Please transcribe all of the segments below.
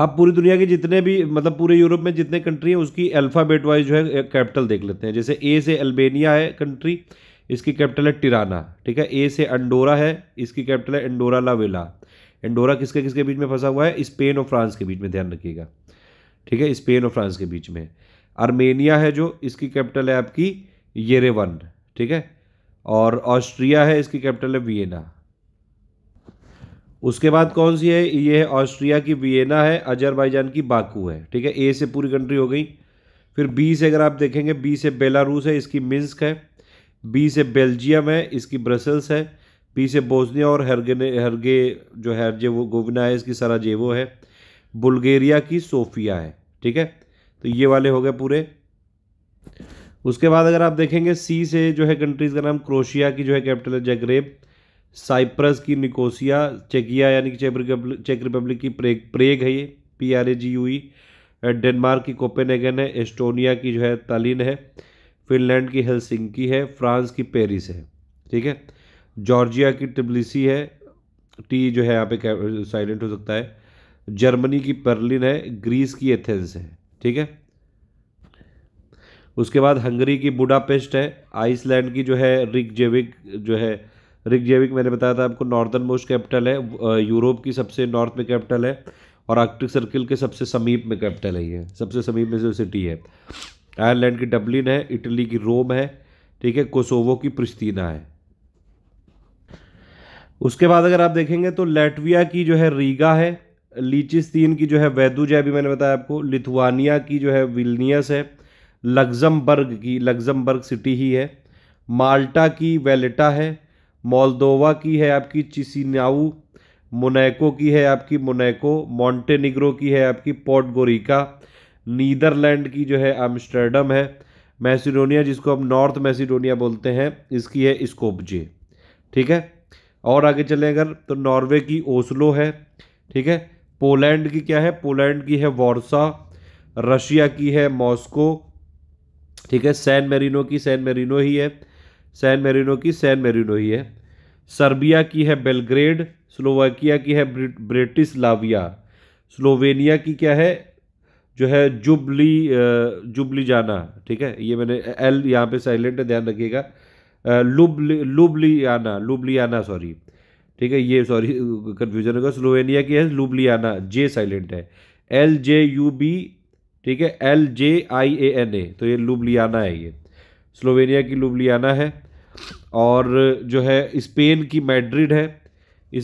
अब पूरी दुनिया के जितने भी मतलब पूरे यूरोप में जितने कंट्री हैं उसकी अल्फ़ाबेट वाइज जो है कैपिटल देख लेते हैं जैसे ए से अल्बेनिया है कंट्री इसकी कैपिटल है टिराना ठीक है ए से अंडोरा है इसकी कैपिटल है एंडोरा लावेला एंडोरा किसके किसके बीच में फंसा हुआ है स्पेन और फ्रांस के बीच में ध्यान रखिएगा ठीक है स्पेन और फ्रांस के बीच में आर्मेनिया है जो इसकी कैपिटल है आपकी येरेवन ठीक है और ऑस्ट्रिया है इसकी कैपिटल है वियना उसके बाद कौन सी है ये है ऑस्ट्रिया की वियना है अजरबैजान की बाकू है ठीक है ए से पूरी कंट्री हो गई फिर बी से अगर आप देखेंगे बी से बेलारूस है इसकी मिन्स्क है बी से बेल्जियम है इसकी ब्रसल्स है बी से बोस्निया और हरगे हरगे जो है हरजे वो गोविना है इसकी सराजेवो है बुल्गेरिया की सोफिया है ठीक है तो ये वाले हो गए पूरे उसके बाद अगर आप देखेंगे सी से जो है कंट्रीज़ का नाम क्रोशिया की जो है कैपिटल है जगरेब साइप्रस की निकोसिया चेकिया यानी कि चेक रिपब्लिक चेक रिपब्लिक की प्रेग प्रेग है ये P R A G U E Denmark की कोपेनेगन है एस्टोनिया की जो है तालिन है फिनलैंड की हेलसिंकी है फ्रांस की पेरिस है ठीक है जॉर्जिया की टिबलिसी है टी जो है यहाँ पे साइलेंट हो सकता है जर्मनी की पर्लिन है ग्रीस की एथेंस है ठीक है उसके बाद हंगरी की बुडापेस्ट है आइसलैंड की जो है रिक जेविक जो है रिग्जेविक मैंने बताया था आपको नॉर्दर्न मोस्ट कैपिटल है यूरोप की सबसे नॉर्थ में कैपिटल है और आर्कटिक सर्किल के सबसे समीप में कैपिटल है ये सबसे समीप में जो सिटी है आयरलैंड की डब्लिन है इटली की रोम है ठीक है कोसोवो की प्रिस्तीना है उसके बाद अगर आप देखेंगे तो लेटविया की जो है रीगा है लीचिस्तीन की जो है वैदू है मैंने बताया आपको लिथुआनिया की जो है विलनियस है लग्जमबर्ग की लग्जमबर्ग सिटी ही है माल्टा की वेलेटा है मोलदोवा की है आपकी चिसिनाऊ मोनैको की है आपकी मोनैको मॉन्टेनिग्रो की है आपकी पोर्टगोरिका नीदरलैंड की जो है एम्स्टर्डम है मैसिडोनिया जिसको हम नॉर्थ मैसिडोनिया बोलते हैं इसकी है स्कोपजे ठीक है और आगे चलें अगर तो नॉर्वे की ओस्लो है ठीक है पोलैंड की क्या है पोलैंड की है वॉर्सा रशिया की है मॉस्को ठीक है सैन मेरिनो की सैन मेरिनो ही है सैन मेरिनो की सैन मेरिनो ही है सर्बिया की है बेलग्रेड स्लोवाकिया की है ब्रिटिश लाविया स्लोवेनिया की क्या है जो है जुबली जुबली जाना ठीक है ये मैंने एल यहाँ पे साइलेंट है ध्यान रखिएगा लुबली लुबलियाना लुबलियाना सॉरी ठीक है ये सॉरी कन्फ्यूजन होगा स्लोवेनिया की है लुबलियाना जे साइलेंट है एल जे यू बी ठीक है L J I A N A तो ये लुबलियाना है ये स्लोवेनिया की लुबलियाना है और जो है स्पेन की मैड्रिड है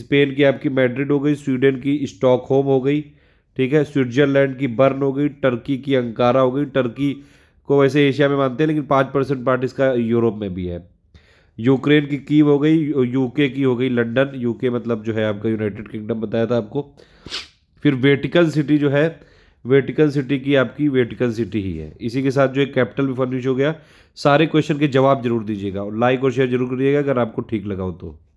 स्पेन की आपकी मैड्रिड हो गई स्वीडन की स्टॉकहोम हो गई ठीक है स्विट्जरलैंड की बर्न हो गई टर्की की अंकारा हो गई टर्की को वैसे एशिया में मानते हैं लेकिन पाँच परसेंट पार्ट इसका यूरोप में भी है यूक्रेन की कीव हो गई यूके की हो गई लंदन यूके मतलब जो है आपका यूनाइटेड किंगडम बताया था आपको फिर वेटिकन सिटी जो है वेटिकन सिटी की आपकी वेटिकन सिटी ही है इसी के साथ जो एक कैपिटल भी फर्निश हो गया सारे क्वेश्चन के जवाब जरूर दीजिएगा और लाइक और शेयर जरूर करिएगा अगर आपको ठीक लगा हो तो